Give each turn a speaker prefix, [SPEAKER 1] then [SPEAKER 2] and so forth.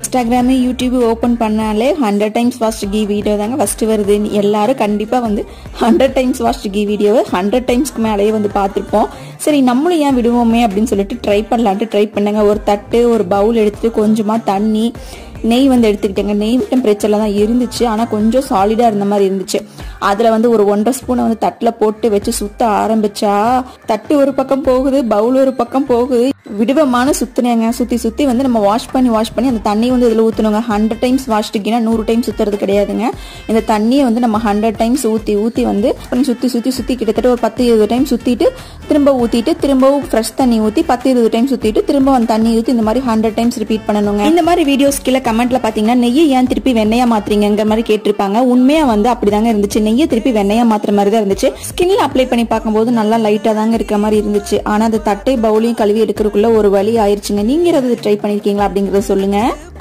[SPEAKER 1] Instagram YouTube open பண்ணாலே hundred times வாஸ்ட் கீ வீடியோ தாங்க ஃபஸ்ட்டு வருது எல்லாரும் கண்டிப்பாக வந்து ஹண்ட்ரட் டைம்ஸ் வாஸ்ட் கீ வீடியோவை ஹண்ட்ரட் டைம்ஸ்க்கு மேலேயே வந்து பார்த்துருப்போம் சரி நம்மளும் ஏன் விடுவோமே அப்படின்னு சொல்லிட்டு ட்ரை பண்ணலான்ட்டு ட்ரை பண்ணுங்க ஒரு தட்டு ஒரு பவுல் எடுத்துகிட்டு கொஞ்சமாக தண்ணி நெய் வந்து எடுத்துக்கிட்டேங்க நெய் பிரச்சனை தான் இருந்துச்சு ஆனால் கொஞ்சம் சாலிடாக இருந்த மாதிரி இருந்துச்சு அதில் வந்து ஒரு ஒன்றரை ஸ்பூனை வந்து தட்டில் போட்டு வச்சு சுத்த ஆரம்பிச்சா தட்டு ஒரு பக்கம் போகுது பவுல் ஒரு பக்கம் போகுது விடுவமான சுத்தினேங்க சுற்றி சுற்றி வந்து நம்ம வாஷ் பண்ணி வாஷ் பண்ணி அந்த தண்ணி வந்து இதில் ஊற்றணுங்க ஹண்ட்ரட் டைம்ஸ் வாஷ்டிக்கினா நூறு டைம் சுற்றுறது கிடையாதுங்க இந்த தண்ணியை வந்து நம்ம ஹண்ட்ரட் டைம்ஸ் ஊற்றி ஊற்றி வந்து அப்புறம் சுற்றி சுற்றி சுற்றி கிட்டத்தட்ட ஒரு பத்து இருபது டைம் சுற்றிட்டு திரும்ப ஊற்றிட்டு திரும்பவும் ஃப்ரெஷ் தண்ணி ஊற்றி பத்து இருபது டைம் சுற்றிட்டு திரும்ப அந்த தண்ணி ஊற்றி இந்த மாதிரி ஹண்ட்ரட் டைம்ஸ் ரிப்பீட் பண்ணணுங்க இந்த மாதிரி வீடியோஸ் கீழே கமெண்ட்ல பாத்தீங்கன்னா நெய்யை ஏன் திருப்பி வெண்ணையா மாத்துறீங்கிற மாதிரி கேட்டிருப்பாங்க உண்மையா வந்து அப்படிதாங்க இருந்துச்சு நெய்யை திருப்பி வெண்ணையா மாத்துற மாதிரி தான் இருந்துச்சு ஸ்கின்ல அப்ளை பண்ணி பார்க்கும்போது நல்லா லைட்டா தாங்க இருக்கிற மாதிரி இருந்துச்சு ஆனா அது தட்டை பவுலையும் கழுவி எடுக்கிறதுக்குள்ள ஒரு வழி ஆயிருச்சுங்க நீங்க ட்ரை பண்ணிருக்கீங்களா அப்படிங்கறத சொல்லுங்க